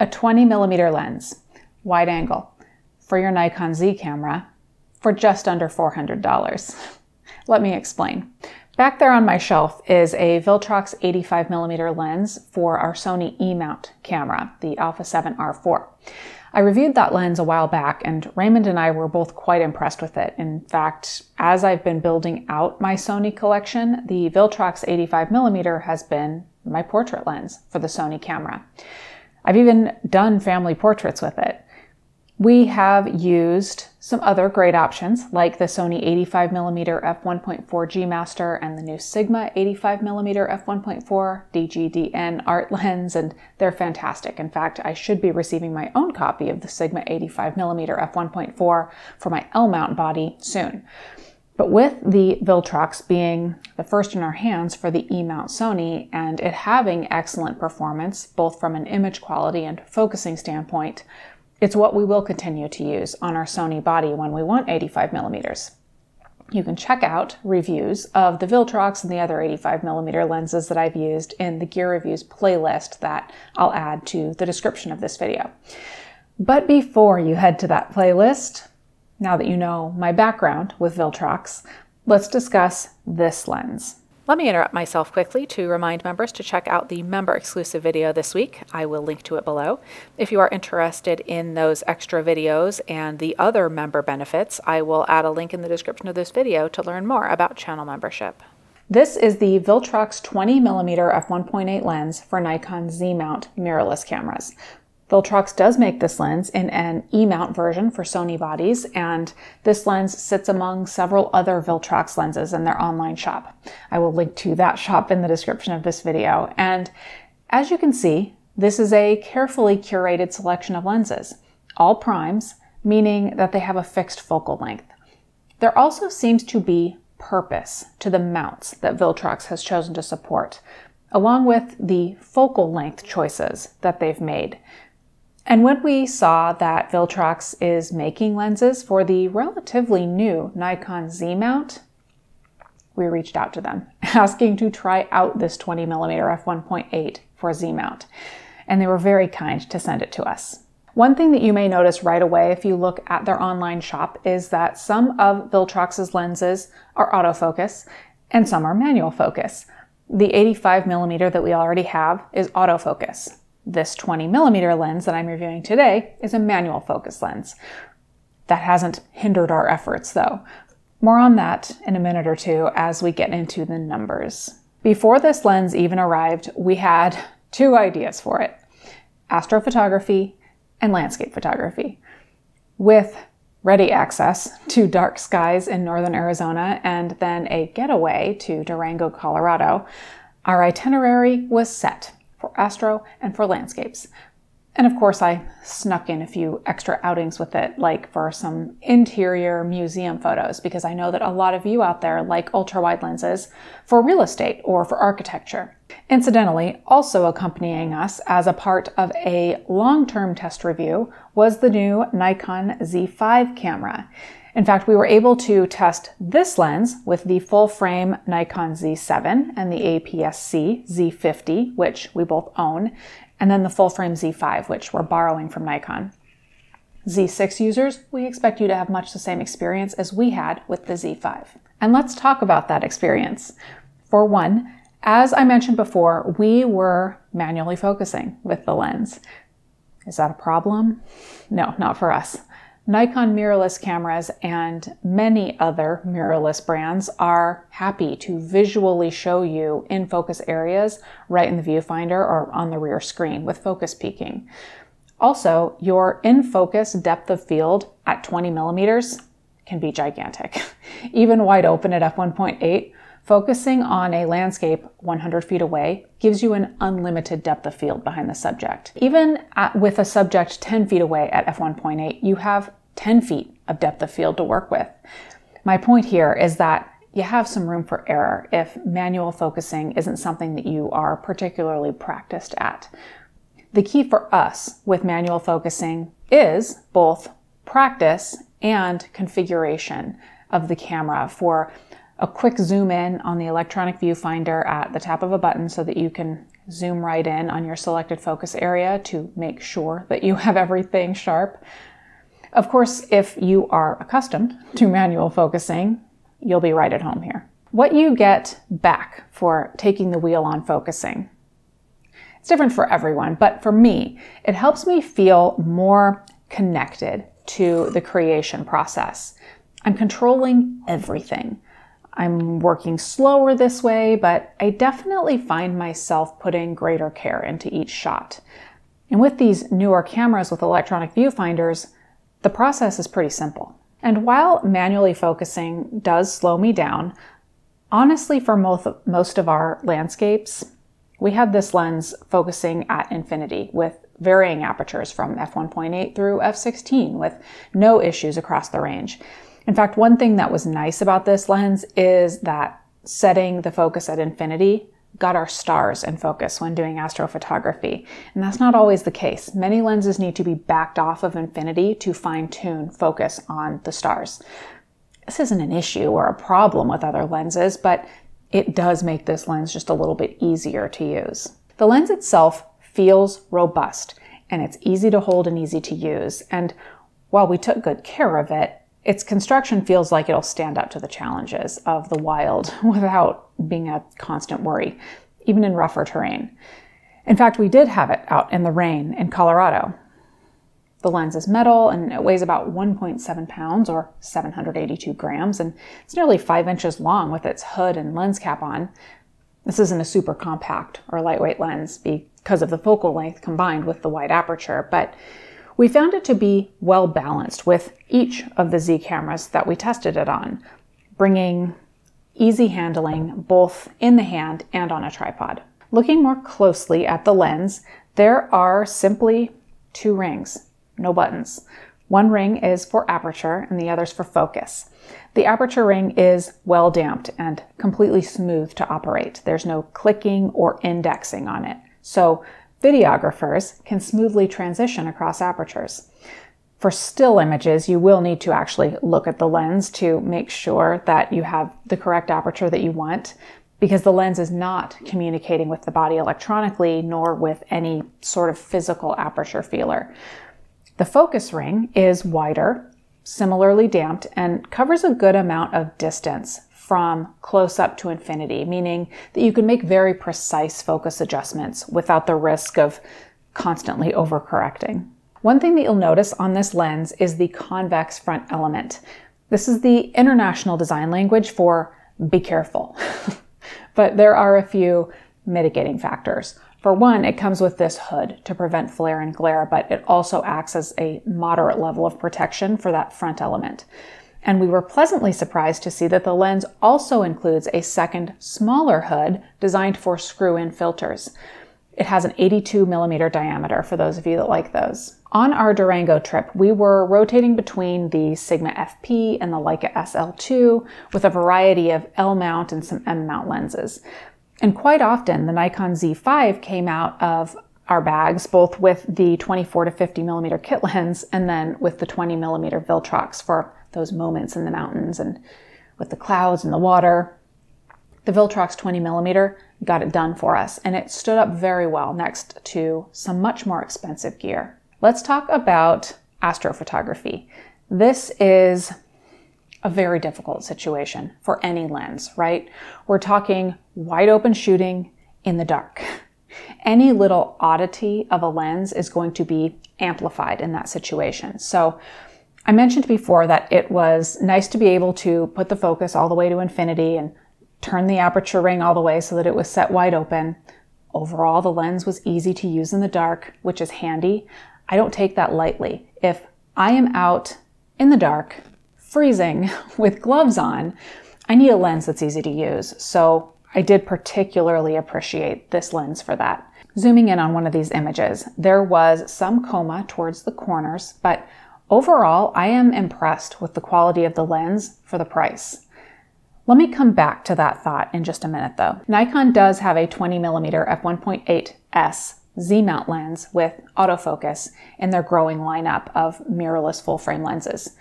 a 20 millimeter lens, wide angle, for your Nikon Z camera for just under $400. Let me explain. Back there on my shelf is a Viltrox 85mm lens for our Sony E-mount camera, the Alpha 7 R4. I reviewed that lens a while back and Raymond and I were both quite impressed with it. In fact, as I've been building out my Sony collection, the Viltrox 85mm has been my portrait lens for the Sony camera. I've even done family portraits with it. We have used some other great options like the Sony 85mm f1.4 G Master and the new Sigma 85mm f1.4 DGDN art lens, and they're fantastic. In fact, I should be receiving my own copy of the Sigma 85mm f1.4 for my L mount body soon. But with the Viltrox being the first in our hands for the E-mount Sony and it having excellent performance, both from an image quality and focusing standpoint, it's what we will continue to use on our Sony body when we want 85 millimeters. You can check out reviews of the Viltrox and the other 85 millimeter lenses that I've used in the gear reviews playlist that I'll add to the description of this video. But before you head to that playlist, now that you know my background with Viltrox, let's discuss this lens. Let me interrupt myself quickly to remind members to check out the member exclusive video this week. I will link to it below. If you are interested in those extra videos and the other member benefits, I will add a link in the description of this video to learn more about channel membership. This is the Viltrox 20mm f1.8 lens for Nikon Z-mount mirrorless cameras. Viltrox does make this lens in an E-mount version for Sony bodies, and this lens sits among several other Viltrox lenses in their online shop. I will link to that shop in the description of this video. And as you can see, this is a carefully curated selection of lenses, all primes, meaning that they have a fixed focal length. There also seems to be purpose to the mounts that Viltrox has chosen to support, along with the focal length choices that they've made. And when we saw that Viltrox is making lenses for the relatively new Nikon Z mount, we reached out to them asking to try out this 20 millimeter f1.8 for Z mount. And they were very kind to send it to us. One thing that you may notice right away if you look at their online shop is that some of Viltrox's lenses are autofocus and some are manual focus. The 85 millimeter that we already have is autofocus. This 20 millimeter lens that I'm reviewing today is a manual focus lens. That hasn't hindered our efforts though. More on that in a minute or two as we get into the numbers. Before this lens even arrived, we had two ideas for it astrophotography and landscape photography. With ready access to dark skies in northern Arizona and then a getaway to Durango, Colorado, our itinerary was set for astro, and for landscapes. And of course, I snuck in a few extra outings with it, like for some interior museum photos, because I know that a lot of you out there like ultra wide lenses for real estate or for architecture. Incidentally, also accompanying us as a part of a long term test review was the new Nikon Z5 camera. In fact, we were able to test this lens with the full frame Nikon Z7 and the APS-C Z50, which we both own, and then the full frame Z5, which we're borrowing from Nikon. Z6 users, we expect you to have much the same experience as we had with the Z5. And let's talk about that experience. For one, as I mentioned before, we were manually focusing with the lens. Is that a problem? No, not for us. Nikon mirrorless cameras and many other mirrorless brands are happy to visually show you in focus areas right in the viewfinder or on the rear screen with focus peaking. Also, your in focus depth of field at 20 millimeters can be gigantic. Even wide open at f1.8 Focusing on a landscape 100 feet away gives you an unlimited depth of field behind the subject. Even at, with a subject 10 feet away at f1.8, you have 10 feet of depth of field to work with. My point here is that you have some room for error if manual focusing isn't something that you are particularly practiced at. The key for us with manual focusing is both practice and configuration of the camera for a quick zoom in on the electronic viewfinder at the tap of a button so that you can zoom right in on your selected focus area to make sure that you have everything sharp. Of course, if you are accustomed to manual focusing, you'll be right at home here. What you get back for taking the wheel on focusing. It's different for everyone, but for me, it helps me feel more connected to the creation process. I'm controlling everything. I'm working slower this way, but I definitely find myself putting greater care into each shot. And with these newer cameras with electronic viewfinders, the process is pretty simple. And while manually focusing does slow me down, honestly, for most, most of our landscapes, we had this lens focusing at infinity with varying apertures from f1.8 through f16 with no issues across the range. In fact, one thing that was nice about this lens is that setting the focus at infinity got our stars in focus when doing astrophotography. And that's not always the case. Many lenses need to be backed off of infinity to fine tune focus on the stars. This isn't an issue or a problem with other lenses, but it does make this lens just a little bit easier to use. The lens itself feels robust and it's easy to hold and easy to use. And while we took good care of it, its construction feels like it'll stand up to the challenges of the wild without being a constant worry, even in rougher terrain. In fact, we did have it out in the rain in Colorado. The lens is metal and it weighs about 1.7 pounds or 782 grams, and it's nearly 5 inches long with its hood and lens cap on. This isn't a super compact or lightweight lens because of the focal length combined with the wide aperture, but we found it to be well balanced with each of the Z cameras that we tested it on, bringing easy handling both in the hand and on a tripod. Looking more closely at the lens, there are simply two rings, no buttons. One ring is for aperture and the other is for focus. The aperture ring is well damped and completely smooth to operate. There's no clicking or indexing on it. So videographers can smoothly transition across apertures. For still images, you will need to actually look at the lens to make sure that you have the correct aperture that you want because the lens is not communicating with the body electronically nor with any sort of physical aperture feeler. The focus ring is wider, similarly damped, and covers a good amount of distance from close up to infinity, meaning that you can make very precise focus adjustments without the risk of constantly overcorrecting. One thing that you'll notice on this lens is the convex front element. This is the international design language for be careful. but there are a few mitigating factors. For one, it comes with this hood to prevent flare and glare, but it also acts as a moderate level of protection for that front element and we were pleasantly surprised to see that the lens also includes a second smaller hood designed for screw-in filters. It has an 82 millimeter diameter for those of you that like those. On our Durango trip, we were rotating between the Sigma FP and the Leica SL2 with a variety of L mount and some M mount lenses. And quite often the Nikon Z5 came out of our bags, both with the 24 to 50 millimeter kit lens and then with the 20 millimeter Viltrox for those moments in the mountains and with the clouds and the water. The Viltrox 20 millimeter got it done for us, and it stood up very well next to some much more expensive gear. Let's talk about astrophotography. This is a very difficult situation for any lens, right? We're talking wide open shooting in the dark. Any little oddity of a lens is going to be amplified in that situation. So I mentioned before that it was nice to be able to put the focus all the way to infinity and turn the aperture ring all the way so that it was set wide open. Overall, the lens was easy to use in the dark, which is handy. I don't take that lightly. If I am out in the dark, freezing, with gloves on, I need a lens that's easy to use. So I did particularly appreciate this lens for that. Zooming in on one of these images, there was some coma towards the corners, but Overall, I am impressed with the quality of the lens for the price. Let me come back to that thought in just a minute though. Nikon does have a 20mm f1.8S Z mount lens with autofocus in their growing lineup of mirrorless full frame lenses.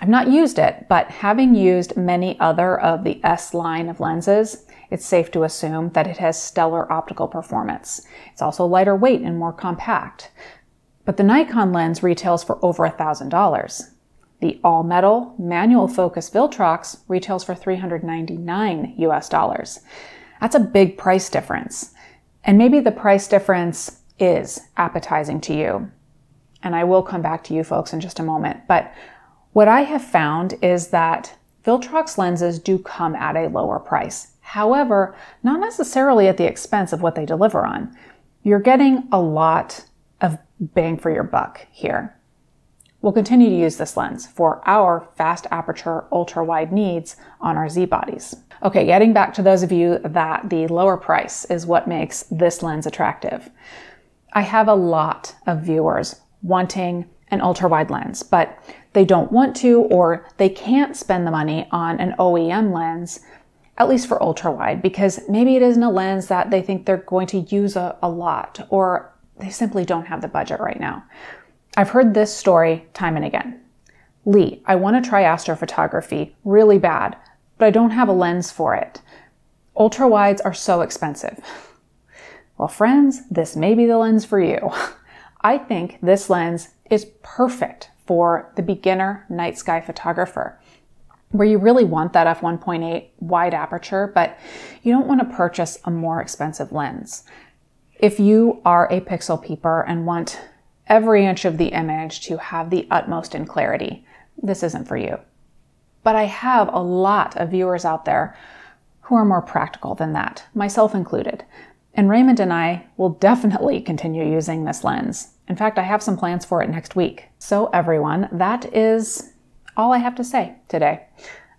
I've not used it, but having used many other of the S line of lenses, it's safe to assume that it has stellar optical performance. It's also lighter weight and more compact. But the Nikon lens retails for over $1,000. The all metal manual focus Viltrox retails for 399 US dollars. That's a big price difference. And maybe the price difference is appetizing to you. And I will come back to you folks in just a moment. But what I have found is that Viltrox lenses do come at a lower price. However, not necessarily at the expense of what they deliver on. You're getting a lot bang for your buck here. We'll continue to use this lens for our fast aperture ultra wide needs on our Z bodies. Okay, getting back to those of you that the lower price is what makes this lens attractive. I have a lot of viewers wanting an ultra wide lens, but they don't want to or they can't spend the money on an OEM lens, at least for ultra wide, because maybe it isn't a lens that they think they're going to use a, a lot or they simply don't have the budget right now. I've heard this story time and again. Lee, I want to try astrophotography really bad, but I don't have a lens for it. Ultra wides are so expensive. Well, friends, this may be the lens for you. I think this lens is perfect for the beginner night sky photographer where you really want that f1.8 wide aperture, but you don't want to purchase a more expensive lens. If you are a pixel peeper and want every inch of the image to have the utmost in clarity, this isn't for you. But I have a lot of viewers out there who are more practical than that, myself included. And Raymond and I will definitely continue using this lens. In fact, I have some plans for it next week. So everyone, that is all I have to say today,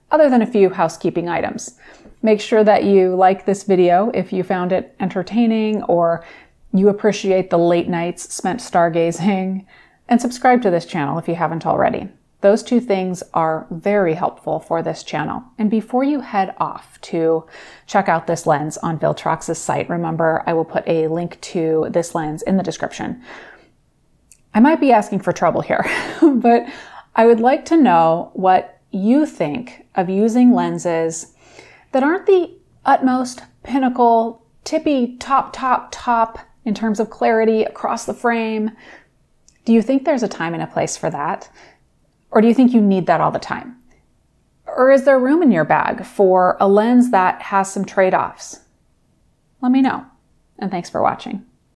other than a few housekeeping items. Make sure that you like this video if you found it entertaining or you appreciate the late nights spent stargazing, and subscribe to this channel if you haven't already. Those two things are very helpful for this channel. And before you head off to check out this lens on Viltrox's site, remember I will put a link to this lens in the description. I might be asking for trouble here, but I would like to know what you think of using lenses that aren't the utmost pinnacle, tippy top, top, top in terms of clarity across the frame. Do you think there's a time and a place for that? Or do you think you need that all the time? Or is there room in your bag for a lens that has some trade offs? Let me know. And thanks for watching.